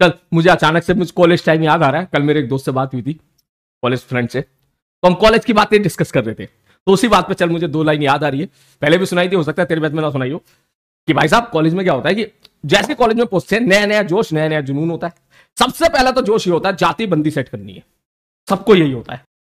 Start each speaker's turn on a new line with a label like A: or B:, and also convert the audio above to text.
A: कल मुझे अचानक से मुझे कॉलेज टाइम याद आ रहा है कल मेरे एक दोस्त से बात हुई थी कॉलेज फ्रेंड से तो हम कॉलेज की बातें डिस्कस कर रहे थे तो उसी बात पे चल मुझे दो लाइन याद आ रही है पहले भी सुनाई थी हो सकता है तेरे बात में ना सुनाई हो कि भाई साहब कॉलेज में क्या होता है कि जैसे कॉलेज में पहुंचते हैं नया नया जोश नया नया जुनून होता है सबसे पहला तो जोश ये होता है जाति बंदी सेट करनी है सबको यही होता है